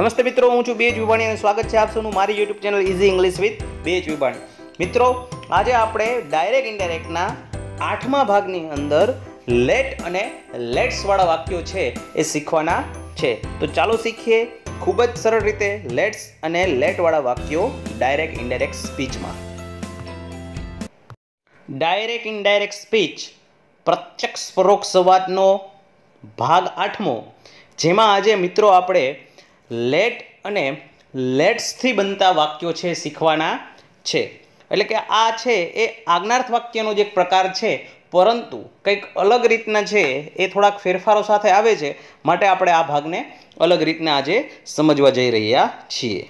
નમસ્તે મિત્રો હું છું બેજ વિભાણી અને સ્વાગત છે આપ મારી YouTube channel easy English with Bej Vibhani મિત્રો આજે આપણે ડાયરેક્ટ ઇન્ડાયરેક્ટના આઠમા ભાગની અંદર લેટ અને લેટ્સવાળા વાક્યો છે એ શીખવાના છે તો ચાલો શીખીએ ખૂબ જ સરળ રીતે લેટ્સ અને લેટવાળા વાક્યો ડાયરેક્ટ ઇન્ડાયરેક્ટ સ્પીચમાં ડાયરેક્ટ ઇન્ડાયરેક્ટ સ્પીચ પ્રત્યક્ષ પરોક્ષ સંવાદનો ભાગ આઠમો જેમાં આજે મિત્રો આપણે લેટ અને લેટ્સથી બનતા વાક્યો છે શીખવાના છે એટલે કે આ છે એ આજ્ઞાર્થ વાક્યનો જે પ્રકાર છે પરંતુ કંઈક અલગ રીતના છે એ થોડાક ફેરફારો સાથે આવે છે માટે આપણે આ ભાગને અલગ રીતના આજે સમજવા જઈ રહ્યા છીએ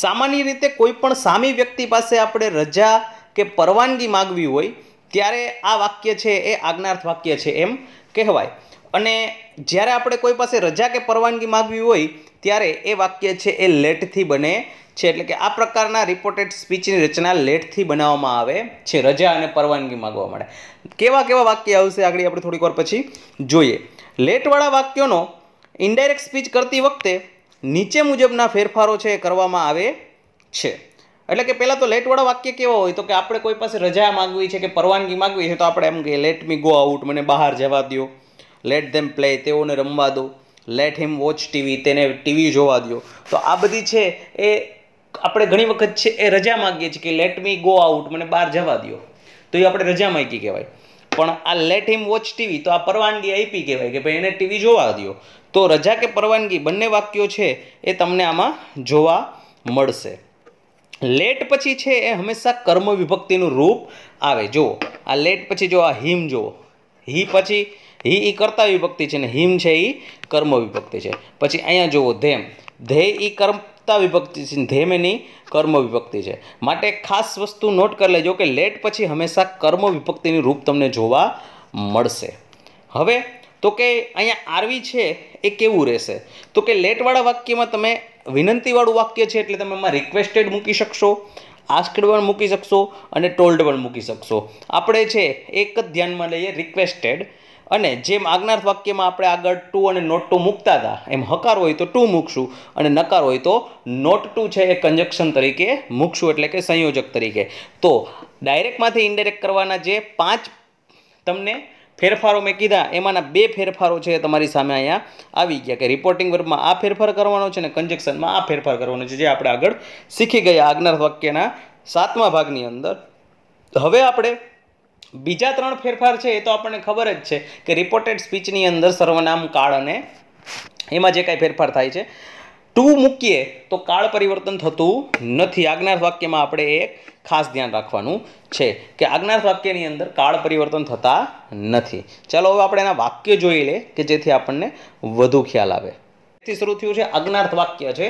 સામાન્ય રીતે કોઈ પણ સામી વ્યક્તિ પાસે આપણે રજા કે પરવાનગી માગવી હોય ત્યારે આ વાક્ય છે એ આજ્ઞાર્થ વાક્ય છે એમ કહેવાય અને જ્યારે આપણે કોઈ પાસે રજા કે પરવાનગી માગવી હોય ત્યારે એ વાક્ય છે એ લેટથી બને છે એટલે કે આ પ્રકારના રિપોર્ટેડ સ્પીચની રચના લેટથી બનાવવામાં આવે છે રજા અને પરવાનગી માગવા માટે કેવા કેવા વાક્ય આવશે આગળ આપણે થોડીક વાર પછી જોઈએ લેટવાળા વાક્યોનો ઇન્ડાયરેક્ટ સ્પીચ કરતી વખતે નીચે મુજબના ફેરફારો છે એ કરવામાં આવે છે એટલે કે પહેલાં તો લેટવાળા વાક્ય કેવા હોય તો કે આપણે કોઈ પાસે રજા માગવી છે કે પરવાનગી માગવી છે તો આપણે એમ કે લેટ મી ગો આઉટ મને બહાર જવા દો લેટ ધેમ પ્લે તેઓને રમવા દો લેટ હિમ વોચ ટીવી તેને ટીવી જોવા દો તો આ બધી છે એ આપણે ઘણી વખત છે એ રજા માગીએ છીએ કે લેટ મી ગો આઉટ મને બહાર જવા દો તો એ આપણે રજા માગી કહેવાય પણ આ લેટ હિમ વોચ ટીવી તો આ પરવાનગી આપી કહેવાય કે ભાઈ એને ટીવી જોવા દો તો રજા કે પરવાનગી બંને વાક્યો છે એ તમને આમાં જોવા મળશે લેટ પછી છે એ હંમેશા કર્મ વિભક્તિનું રૂપ આવે જુઓ આ લેટ પછી જો આ હિમ જુઓ હિ પછી હી એ કર્તા વિભક્તિ છે ને હિમ છે એ કર્મ વિભક્તિ છે પછી અહીંયા જુઓ ધેમ ધ્યેય એ કર્મતા વિભક્તિ છે ધેમ એની કર્મ વિભક્તિ છે માટે ખાસ વસ્તુ નોટ કરી લેજો કે લેટ પછી હંમેશા કર્મ વિભક્તિની રૂપ તમને જોવા મળશે હવે તો કે અહીંયા આરવી છે એ કેવું રહેશે તો કે લેટવાળા વાક્યમાં તમે વિનંતીવાળું વાક્ય છે એટલે તમે એમાં રિક્વેસ્ટેડ મૂકી શકશો આસ્કડ પણ મૂકી શકશો અને ટોલ્ડ પણ મૂકી શકશો આપણે છે એક જ ધ્યાનમાં લઈએ રિક્વેસ્ટેડ અને જેમ આજ્ઞાર્થ વાક્યમાં આપણે આગળ ટુ અને નોટ ટુ મૂકતા હતા એમ હકાર હોય તો ટુ મૂકશું અને નકાર હોય તો નોટ ટુ છે એ કંજક્શન તરીકે મૂકશું એટલે કે સંયોજક તરીકે તો ડાયરેક્ટમાંથી ઇનડાયરેક્ટ કરવાના જે પાંચ તમને ફેરફારો મેં કીધા એમાંના બે ફેરફારો છે એ તમારી સામે અહીંયા આવી ગયા કે રિપોર્ટિંગ વર્ગમાં આ ફેરફાર કરવાનો છે અને કન્જેક્શનમાં આ ફેરફાર કરવાનો છે જે આપણે આગળ શીખી ગયા આજ્ઞાર્થ વાક્યના સાતમા ભાગની અંદર હવે આપણે બીજા ત્રણ ફેરફાર છે એ તો આપણને ખબર જ છે કે રિપોર્ટેડ સ્પીચની અંદર સર્વનામ કાળ અને એમાં જે કાંઈ ફેરફાર થાય છે ટુ મૂકીએ તો કાળ પરિવર્તન થતું નથી આજ્ઞાર્થ વાક્યમાં આપણે એક ખાસ ધ્યાન રાખવાનું છે કે આજ્ઞાર્થ વાક્યની અંદર કાળ પરિવર્તન થતા નથી ચાલો હવે આપણે એના વાક્ય જોઈ લે કે જેથી આપણને વધુ ખ્યાલ આવે થી શરૂ થયું છે અજ્ઞાર્થ વાક્ય છે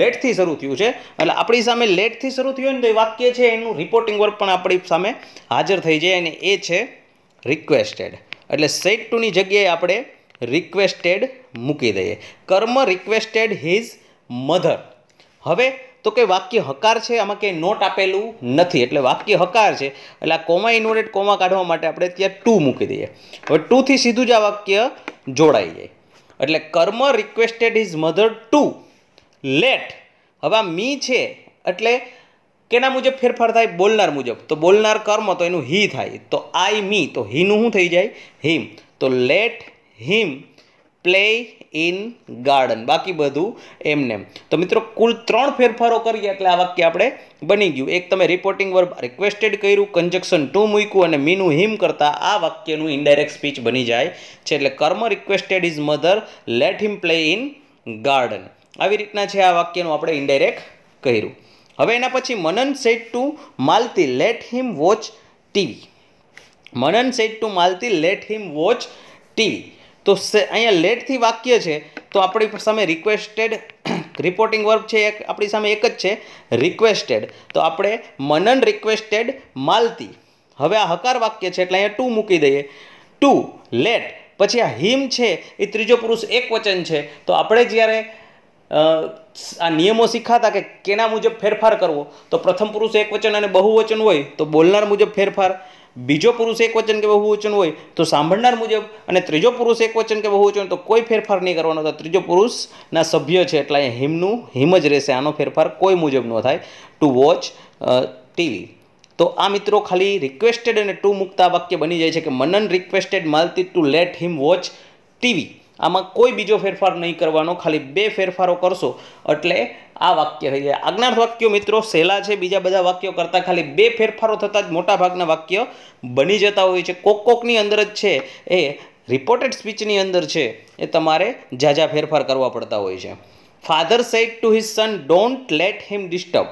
લેટથી શરૂ થયું છે એટલે આપણી સામે લેટથી શરૂ થયું હોય ને તો એ વાક્ય છે એનું રિપોર્ટિંગ વર્ક પણ આપણી સામે હાજર થઈ જાય અને એ છે રિક્વેસ્ટેડ એટલે સેટ ટુની જગ્યાએ આપણે રિક્વેસ્ટેડ મૂકી દઈએ કર્મ રિક્વેસ્ટેડ હિઝ મધર હવે તો કે વાક્ય હકાર છે આમાં કંઈ નોટ આપેલું નથી એટલે વાક્ય હકાર છે એટલે આ કોમા ઇન્વર્ટેડ કોમા કાઢવા માટે આપણે ત્યાં ટુ મૂકી દઈએ હવે ટુથી સીધું જ આ વાક્ય જોડાઈ જાય એટલે કર્મ requested is mother to let હવે આ મી છે એટલે કેના મુજબ ફેરફાર થાય બોલનાર મુજબ તો બોલનાર કર્મ તો એનું હી થાય તો આઈ મી તો હીનું શું થઈ જાય હિમ તો let him play in garden બાકી બધું એમને તો મિત્રો કુલ ત્રણ ફેરફારો કરીએ એટલે આ વાક્ય આપણે બની ગયું એક તમે રિપોર્ટિંગ વર્બ રિક્વેસ્ટેડ કર્યું કન્જક્શન ટુ મૂક્યું અને મીનું હિમ કરતાં આ વાક્યનું ઇનડાયરેક્ટ સ્પીચ બની જાય છે એટલે કર્મ requested is mother let him play in garden આવી રીતના છે આ વાક્યનું આપણે ઇનડાયરેક્ટ કર્યું હવે એના પછી Manan said to Malti let him watch TV Manan said to Malti let him watch TV તો અહીંયા લેટથી વાક્ય છે તો આપણી સામે રિક્વેસ્ટેડ રિપોર્ટિંગ વર્ક છે એક આપણી સામે એક જ છે રિક્વેસ્ટેડ તો આપણે મનન રિક્વેસ્ટેડ માલતી હવે આ હકાર વાક્ય છે એટલે અહીંયા ટુ મૂકી દઈએ ટુ લેટ પછી આ હિમ છે એ ત્રીજો પુરુષ એક વચન છે તો આપણે જ્યારે આ નિયમો શીખાતા કે કેના મુજબ ફેરફાર કરવો તો પ્રથમ પુરુષ એક વચન અને બહુવચન હોય તો બોલનાર મુજબ ફેરફાર બીજો પુરુષ એક વચન કે બહુવચન હોય તો સાંભળનાર મુજબ અને ત્રીજો પુરુષ એક વચન કે બહુવચન તો કોઈ ફેરફાર નહીં કરવાનો તો ત્રીજો પુરુષના સભ્ય છે એટલે અહીંયા હિમનું હિમ જ રહેશે આનો ફેરફાર કોઈ મુજબ ન થાય ટુ વોચ ટીવી તો આ મિત્રો ખાલી રિક્વેસ્ટેડ અને ટુ મુક્તા વાક્ય બની જાય છે કે Manan requested Malti to let him watch TV આમાં કોઈ બીજો ફેરફાર નહીં કરવાનો ખાલી બે ફેરફારો કરશો એટલે આ વાક્ય થઈ જાય આજ્ઞાર્થ વાક્યો મિત્રો સહેલા છે બીજા બધા વાક્યો કરતાં ખાલી બે ફેરફારો થતાં જ મોટા ભાગના વાક્ય બની જતા હોય છે કોક કોકની અંદર જ છે એ રિપોર્ટેડ સ્પીચની અંદર છે એ તમારે ઝાઝા ફેરફાર કરવા પડતા હોય છે father said to his son don't let him disturb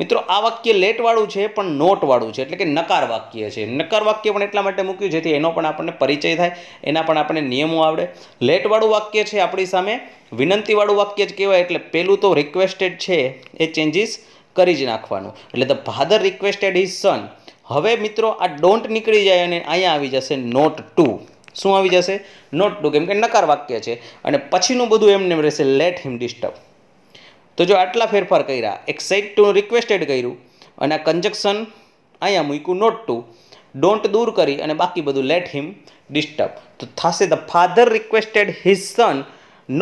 મિત્રો આ વાક્ય લેટવાળું છે પણ નોટવાળું છે એટલે કે નકાર વાક્ય છે નકાર વાક્ય પણ એટલા માટે મૂક્યું જેથી એનો પણ આપણને પરિચય થાય એના પણ આપણને નિયમો આવડે લેટવાળું વાક્ય છે આપણી સામે વિનંતીવાળું વાક્ય જ કહેવાય એટલે પહેલું તો રિક્વેસ્ટેડ છે એ ચેન્જીસ કરી જ નાખવાનું એટલે the father requested his son હવે મિત્રો આ ડોન્ટ નીકળી જાય અને અહીંયા આવી જશે નોટ ટુ શું આવી જશે નોટ ટુ કેમ કે નકાર વાક્ય છે અને પછીનું બધું એમને રહેશે લેટ હિમ ડિસ્ટર્બ તો જો આટલા ફેરફાર કર્યા એક સેટ ટુ રિક્વેસ્ટેડ કર્યું અને આ કન્જક્શન અહીંયા મૂક્યું નોટ ટુ ડોન્ટ દૂર કરી અને બાકી બધું લેટ હિમ ડિસ્ટર્બ તો થશે the father requested his son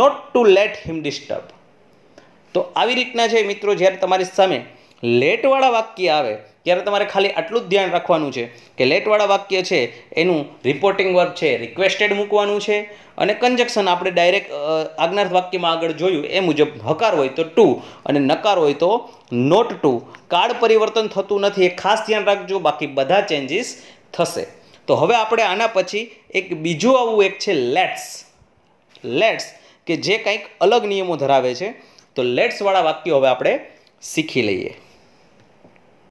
not to let him disturb તો આવી રીતના છે મિત્રો જ્યારે તમારી સામે લેટવાળા વાક્ય આવે ત્યારે તમારે ખાલી આટલું જ ધ્યાન રાખવાનું છે કે લેટવાળા વાક્ય છે એનું રિપોર્ટિંગ વર્ક છે રિક્વેસ્ટેડ મૂકવાનું છે અને કંજક્શન આપણે ડાયરેક્ટ આજ્ઞાર્થ વાક્યમાં આગળ જોયું એ મુજબ હકાર હોય તો ટુ અને નકાર હોય તો નોટ ટુ કાળ પરિવર્તન થતું નથી એ ખાસ ધ્યાન રાખજો બાકી બધા ચેન્જીસ થશે તો હવે આપણે આના પછી એક બીજું આવું એક છે લેટ્સ લેટ્સ કે જે કંઈક અલગ નિયમો ધરાવે છે તો લેટ્સવાળા વાક્યો હવે આપણે શીખી લઈએ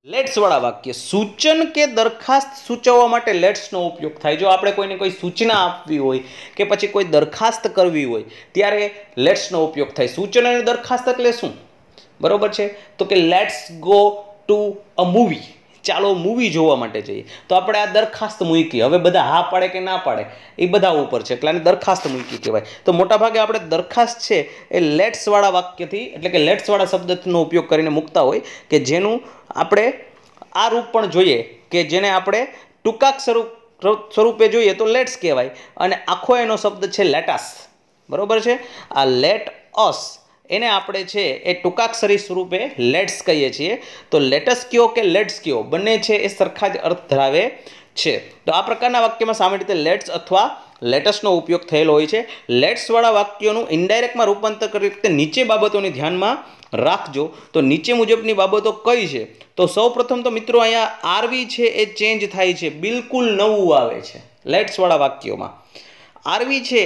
લેટ્સવાળા વાક્ય સૂચન કે દરખાસ્ત સૂચવવા માટે લેટ્સનો ઉપયોગ થાય જો આપણે કોઈને કોઈ સૂચના આપવી હોય કે પછી કોઈ દરખાસ્ત કરવી હોય ત્યારે લેટ્સનો ઉપયોગ થાય સૂચન અને દરખાસ્ત એટલે શું બરાબર છે તો કે let's go to a movie ચાલો મૂવી જોવા માટે જઈએ તો આપણે આ દરખાસ્ત મૂકી હવે બધા હા પાડે કે ના પાડે એ બધા ઉપર છે એટલે આને દરખાસ્ત મૂકી કહેવાય તો મોટાભાગે આપણે દરખાસ્ત છે એ લેટ્સવાળા વાક્યથી એટલે કે લેટ્સવાળા શબ્દનો ઉપયોગ કરીને મૂકતા હોય કે જેનું આપણે આ રૂપ પણ જોઈએ કે જેને આપણે ટૂંકાક સ્વરૂપ સ્વરૂપે જોઈએ તો લેટ્સ કહેવાય અને આખો એનો શબ્દ છે લેટાસ બરાબર છે આ લેટ અસ એને આપણે છે એ ટૂંકાક્ષરી સ્વરૂપે લેટ્સ કહીએ છીએ તો લેટસ કયો કે લેટ્સ કયો બંને છે એ સરખા જ અર્થ ધરાવે છે તો આ પ્રકારના વાક્યમાં સામાન્ય રીતે લેટ્સ અથવા લેટસનો ઉપયોગ થયેલો હોય છે લેટ્સવાળા વાક્યોનું ઇન્ડાયરેક્ટમાં રૂપાંતર કરી રીતે નીચે બાબતોને ધ્યાનમાં રાખજો તો નીચે મુજબની બાબતો કઈ છે તો સૌપ્રથમ તો મિત્રો અહીંયા આરવી છે એ ચેન્જ થાય છે બિલકુલ નવું આવે છે લેટ્સવાળા વાક્યોમાં આરવી છે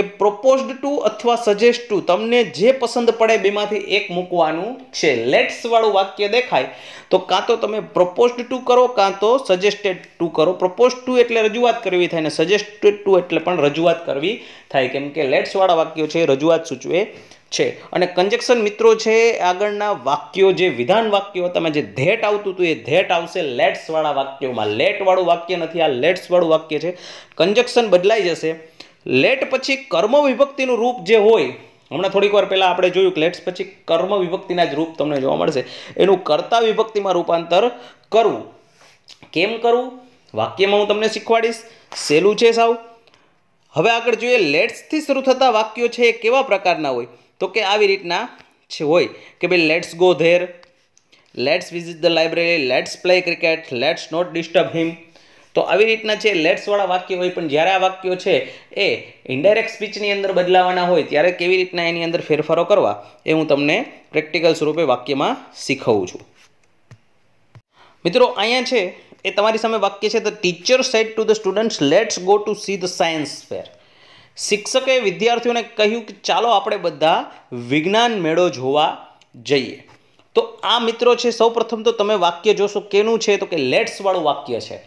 એ પ્રોપોઝડ ટુ અથવા સજેસ્ટ ટુ તમને જે પસંદ પડે બેમાંથી એક મૂકવાનું છે લેટ્સવાળું વાક્ય દેખાય તો કાં તો તમે પ્રોપોઝડ ટુ કરો કાં તો સજેસ્ટેડ ટુ કરો પ્રોપોઝ ટુ એટલે રજૂઆત કરવી થાય ને સજેસ્ટેડ ટુ એટલે પણ રજૂઆત કરવી થાય કેમ કે લેટ્સવાળા વાક્યો છે રજૂઆત સૂચવે છે અને કંજક્શન મિત્રો છે આગળના વાક્યો જે વિધાન વાક્યો તમે જે ધેટ આવતું હતું એ ધેટ આવશે લેટ્સવાળા વાક્યોમાં વાળું વાક્ય નથી આ લેટ્સવાળું વાક્ય છે કન્જેક્શન બદલાઈ જશે લેટ પછી કર્મ વિભક્તિનું રૂપ જે હોય હમણાં થોડીક વાર પહેલાં આપણે જોયું કે લેટ્સ પછી કર્મ વિભક્તિના જ રૂપ તમને જોવા મળશે એનું કર્તા વિભક્તિમાં રૂપાંતર કરવું કેમ કરવું વાક્યમાં હું તમને શીખવાડીશ સહેલું છે સાવ હવે આગળ જોઈએ લેટ્સથી શરૂ થતા વાક્યો છે એ કેવા પ્રકારના હોય તો કે આવી રીતના છે હોય કે ભાઈ let's go there let's visit the library let's play cricket let's not disturb him તો આવી રીતના છે લેટ્સવાળા વાક્ય હોય પણ જ્યારે આ વાક્યો છે એ ઇન્ડાયરેક્ટ સ્પીચની અંદર બદલાવાના હોય ત્યારે કેવી રીતના એની અંદર ફેરફારો કરવા એ હું તમને પ્રેક્ટિકલ સ્વરૂપે વાક્યમાં શીખવું છું મિત્રો અહીંયા છે એ તમારી સામે વાક્ય છે the teacher said to the students let's go to see the science fair શિક્ષકે વિદ્યાર્થીઓને કહ્યું કે ચાલો આપણે બધા વિજ્ઞાન મેળો જોવા જઈએ તો આ મિત્રો છે સૌપ્રથમ તો તમે વાક્ય જોશો કેનું છે તો કે લેટ્સવાળું વાક્ય છે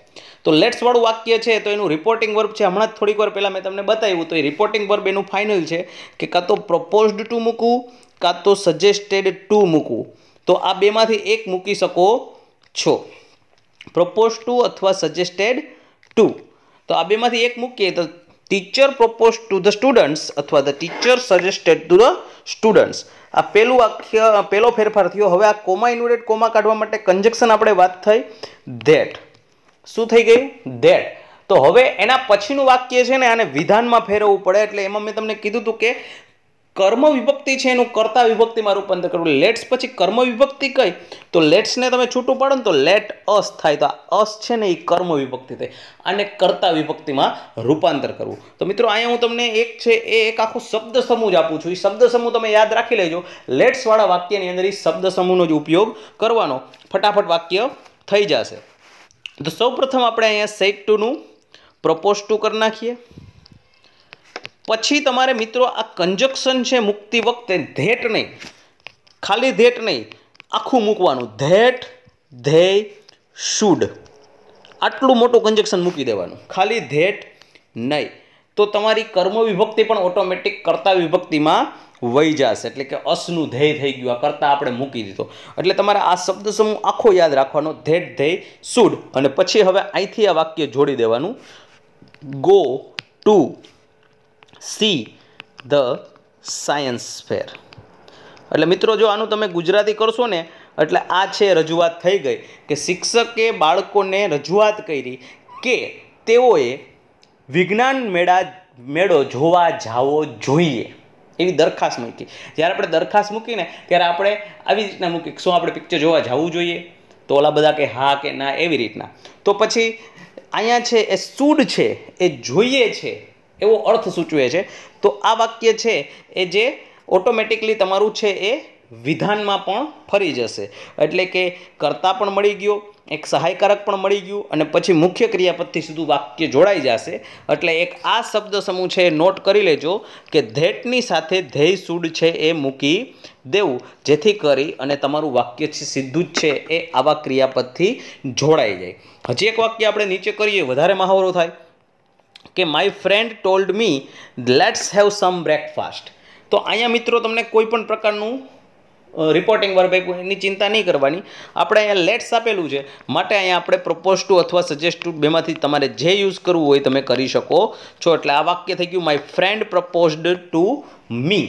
તો લેટ્સવાળું વાક્ય છે તો એનું રિપોર્ટિંગ વર્બ છે હમણાં જ થોડીક વાર પહેલાં મેં તમને બતાવ્યું તો એ રિપોર્ટિંગ વર્બ એનું ફાઇનલ છે કે કાં તો પ્રપોઝડ ટુ મૂકવું કાં તો સજેસ્ટેડ ટુ મૂકવું તો આ બેમાંથી એક મૂકી શકો છો પ્રપોઝ ટુ અથવા સજેસ્ટેડ ટુ તો આ બેમાંથી એક મૂકીએ તો teacher propose to the students અથવા the teacher suggested to the students આ પહેલું વાક્ય પહેલો ફેરફાર થયો હવે આ કોમા ઇન્વર્ટેડ કોમા કાઢવા માટે કન્જેક્શન આપણે વાત થઈ ધેટ શું થઈ ગયું ધેટ તો હવે એના પછીનું વાક્ય છે ને આને વિધાનમાં ફેરવવું પડે એટલે એમાં મેં તમને કીધું હતું કે કર્મ વિભક્તિ છે એનું કર્તા વિભક્તિમાં રૂપાંતર કરવું લેટ્સ પછી કર્મ વિભક્તિ કઈ તો લેટ્સને તમે છૂટું પાડો ને તો લેટ અસ થાય તો આ અસ છે ને એ કર્મ વિભક્તિ થાય આને કર્તા વિભક્તિમાં રૂપાંતર કરવું તો મિત્રો અહીંયા હું તમને એક છે એ એક આખો શબ્દ સમૂહ જ આપું છું એ શબ્દ સમૂહ તમે યાદ રાખી લેજો લેટ્સવાળા વાક્યની અંદર એ શબ્દ સમૂહનો જ ઉપયોગ કરવાનો ફટાફટ વાક્ય થઈ જશે તો સૌપ્રથમ આપણે અહીંયા સેટ ટુનું પ્રપોઝ ટુ કરી નાખીએ પછી તમારે મિત્રો આ કંજક્શન છે મૂકતી વખતે ધેટ નહીં ખાલી ધેટ નહીં આખું મૂકવાનું ધેટ ધેય શુડ આટલું મોટું કંજક્શન મૂકી દેવાનું ખાલી ધેટ નહીં તો તમારી કર્મ વિભક્તિ પણ ઓટોમેટિક કરતા વિભક્તિમાં વહી જશે એટલે કે અસનું ધ્યેય થઈ ગયું આ કરતાં આપણે મૂકી દીધો એટલે તમારે આ શબ્દ સમૂહ આખો યાદ રાખવાનો ધેટ ધ્યેય સુડ અને પછી હવે અહીંથી આ વાક્ય જોડી દેવાનું go to see the science fair એટલે મિત્રો જો આનું તમે ગુજરાતી કરશો ને એટલે આ છે રજૂઆત થઈ ગઈ કે શિક્ષકે બાળકોને રજૂઆત કરી કે તેઓએ વિજ્ઞાન મેળા મેળો જોવા જાવો જોઈએ એવી દરખાસ્ત મૂકી જ્યારે આપણે દરખાસ્ત મૂકીને ત્યારે આપણે આવી રીતના મૂકી શું આપણે પિક્ચર જોવા જવું જોઈએ તો ઓલા બધા કે હા કે ના એવી રીતના તો પછી અહીંયા છે એ સૂડ છે એ જોઈએ છે એવો અર્થ સૂચવે છે તો આ વાક્ય છે એ જે ઓટોમેટિકલી તમારું છે એ વિધાનમાં પણ ફરી જશે એટલે કે કર્તા પણ મળી ગયો એક સહાયકારક પણ મળી ગયું અને પછી મુખ્ય ક્રિયાપદથી સીધું વાક્ય જોડાઈ જશે એટલે એક આ શબ્દ સમૂહ છે એ નોટ કરી લેજો કે ધેટની સાથે ધ્યેય સૂડ છે એ મૂકી દેવું જેથી કરી અને તમારું વાક્ય સીધું જ છે એ આવા ક્રિયાપદથી જોડાઈ જાય હજી એક વાક્ય આપણે નીચે કરીએ વધારે મહાવરો થાય કે my friend told me let's have some breakfast તો અહીંયા મિત્રો તમને કોઈ પણ પ્રકારનું રિપોર્ટિંગ વર્બ આપ્યું એની ચિંતા નહીં કરવાની આપણે અહીંયા લેટ્સ આપેલું છે માટે અહીંયા આપણે પ્રપોઝ ટુ અથવા સજેસ્ટ ટુ બેમાંથી તમારે જે યુઝ કરવું હોય તમે કરી શકો છો એટલે આ વાક્ય થઈ ગયું my friend proposed to me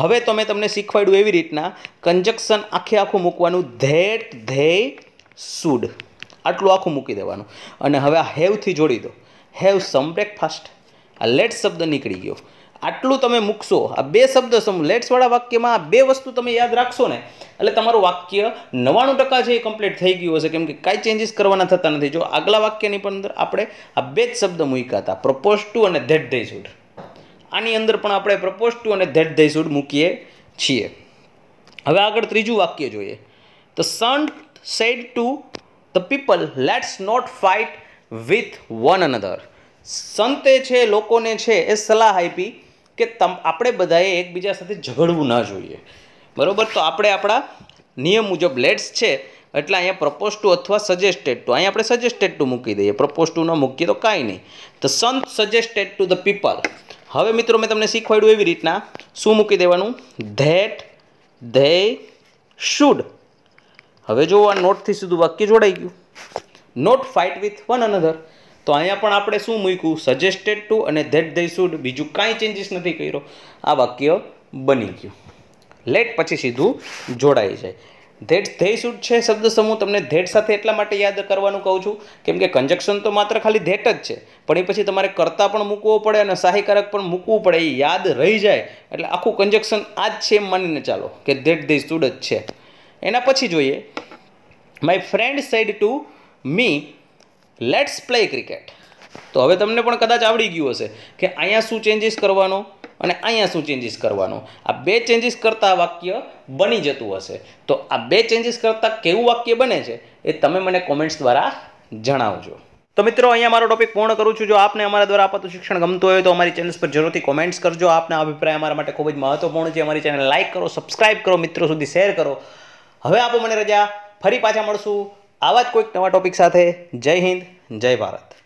હવે તમે તમને શીખવાડ્યું એવી રીતના કન્જક્શન આખે આખું મૂકવાનું ધેટ ધે સુડ આટલું આખું મૂકી દેવાનું અને હવે આ હેવથી જોડી દો હેવ સમ બ્રેકફાસ્ટ આ લેટ શબ્દ નીકળી ગયો આટલું તમે મૂકશો આ બે શબ્દ સમૂહ લેટ્સવાળા વાક્યમાં આ બે વસ્તુ તમે યાદ રાખશો ને એટલે તમારું વાક્ય નવ્વાણું ટકા છે એ કમ્પ્લીટ થઈ ગયું હશે કેમકે કાંઈ ચેન્જીસ કરવાના થતા નથી જો આગલા વાક્યની પણ અંદર આપણે આ બે જ શબ્દ મૂક્યા હતા પ્રપોઝ ટુ અને ધેટ ધઈ સૂડ આની અંદર પણ આપણે પ્રપોઝ ટુ અને ધેટ ધઈ સૂડ મૂકીએ છીએ હવે આગળ ત્રીજું વાક્ય જોઈએ the son said to the people let's not fight with one another સંતે છે લોકોને છે એ સલાહ આપી કે તમ આપણે બધાએ એકબીજા સાથે ઝઘડવું ના જોઈએ બરાબર તો આપણે આપણા નિયમ મુજબ લેટ્સ છે એટલે અહીંયા પ્રપોઝ ટુ અથવા સજેસ્ટેડ ટુ અહીંયા આપણે સજેસ્ટેડ ટુ મૂકી દઈએ પ્રપોઝ ટુ ન મૂકીએ તો કાંઈ નહીં તો સંત સજેસ્ટેડ ટુ ધ પીપલ હવે મિત્રો મેં તમને શીખવાડ્યું એવી રીતના શું મૂકી દેવાનું ધેટ ધે શુડ હવે જો આ નોટથી સીધું વાક્ય જોડાઈ ગયું not fight with one another તો અહીંયા પણ આપણે શું મૂક્યું સજેસ્ટેડ ટુ અને ધેટ ધઈ શુડ બીજું કાંઈ ચેન્જીસ નથી કર્યો આ વાક્ય બની ગયું લેટ પછી સીધું જોડાઈ જાય ધેટ ધેય શુડ છે શબ્દ સમૂહ તમને ધેટ સાથે એટલા માટે યાદ કરવાનું કહું છું કેમ કે કંજક્શન તો માત્ર ખાલી ધેટ જ છે પણ એ પછી તમારે કરતાં પણ મૂકવો પડે અને સાહિકારક પણ મૂકવું પડે એ યાદ રહી જાય એટલે આખું કંજક્શન આ જ છે એમ માનીને ચાલો કે ધેટ ધેય શુડ જ છે એના પછી જોઈએ my friend said to me let's play cricket તો હવે તમને પણ કદાચ આવડી ગયું હશે કે અહીંયા શું ચેન્જીસ કરવાનો અને અહીંયા શું ચેન્જીસ કરવાનો આ બે ચેન્જીસ કરતાં વાક્ય બની જતું હશે તો આ બે ચેન્જીસ કરતાં કેવું વાક્ય બને છે એ તમે મને કોમેન્ટ્સ દ્વારા જણાવજો તો મિત્રો અહીંયા મારો ટોપિક પૂર્ણ કરું છું જો આપને અમારા દ્વારા અપાતું શિક્ષણ ગમતું હોય તો અમારી ચેનલ પર જરૂરથી કોમેન્ટ્સ કરજો આપના અભિપ્રાય અમારા માટે ખૂબ જ મહત્વપૂર્ણ છે અમારી ચેનલ લાઇક કરો સબસ્ક્રાઇબ કરો મિત્રો સુધી શેર કરો હવે આપો મને રજા ફરી પાછા મળશું આવા જ કોઈક નવા ટોપિક સાથે જય હિન્દ જય ભારત